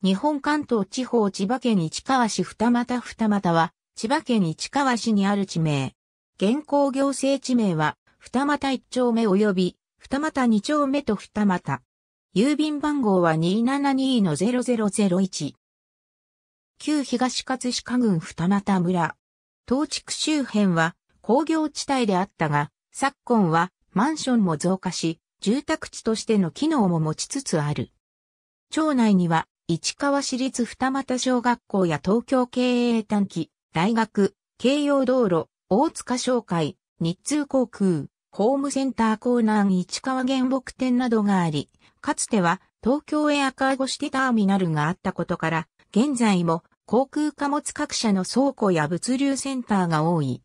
日本関東地方千葉県市川市二俣二俣は、千葉県市川市にある地名。現行行政地名は、二俣一丁目及び、二俣二丁目と二俣。郵便番号は272-0001。旧東葛飾郡二俣村。東地区周辺は工業地帯であったが、昨今はマンションも増加し、住宅地としての機能も持ちつつある。町内には市川市立二俣小学校や東京経営短期、大学、京葉道路、大塚商会、日通航空、ホームセンター港南市川原木店などがあり、かつては東京エアカーゴシティターミナルがあったことから、現在も航空貨物各社の倉庫や物流センターが多い。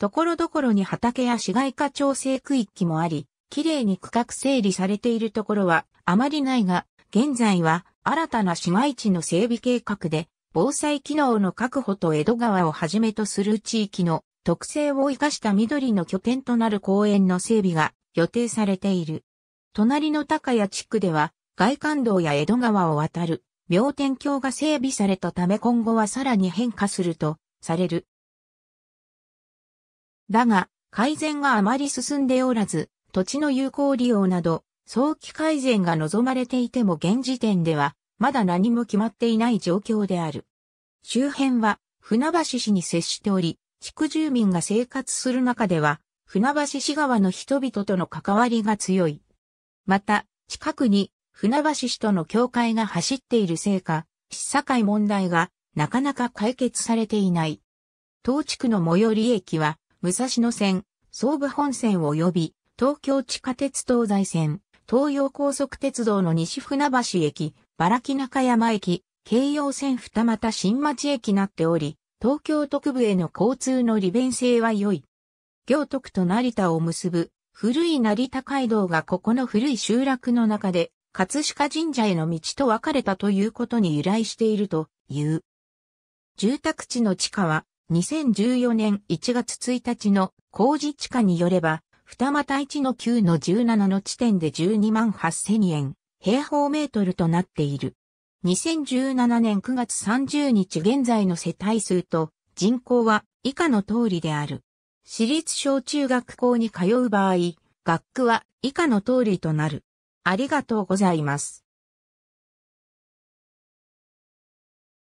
ところどころに畑や市街化調整区域もあり、綺麗に区画整理されているところはあまりないが、現在は新たな市街地の整備計画で、防災機能の確保と江戸川をはじめとする地域の特性を生かした緑の拠点となる公園の整備が予定されている。隣の高谷地区では、外環道や江戸川を渡る、病天橋が整備されたため今後はさらに変化すると、される。だが、改善があまり進んでおらず、土地の有効利用など、早期改善が望まれていても現時点では、まだ何も決まっていない状況である。周辺は船橋市に接しており、地区住民が生活する中では、船橋市側の人々との関わりが強い。また、近くに船橋市との境界が走っているせいか、市境問題がなかなか解決されていない。当地区の最寄り駅は、武蔵野線、総武本線及び、東京地下鉄東西線、東洋高速鉄道の西船橋駅、バラキ中山駅、京葉線二俣新町駅なっており、東京都区部への交通の利便性は良い。行徳と成田を結ぶ古い成田街道がここの古い集落の中で、葛飾神社への道と分かれたということに由来しているという。住宅地の地価は2014年1月1日の工事地価によれば、二股1の9の17の地点で12万8000円。平方メートルとなっている。2017年9月30日現在の世帯数と人口は以下の通りである。私立小中学校に通う場合、学区は以下の通りとなる。ありがとうございます。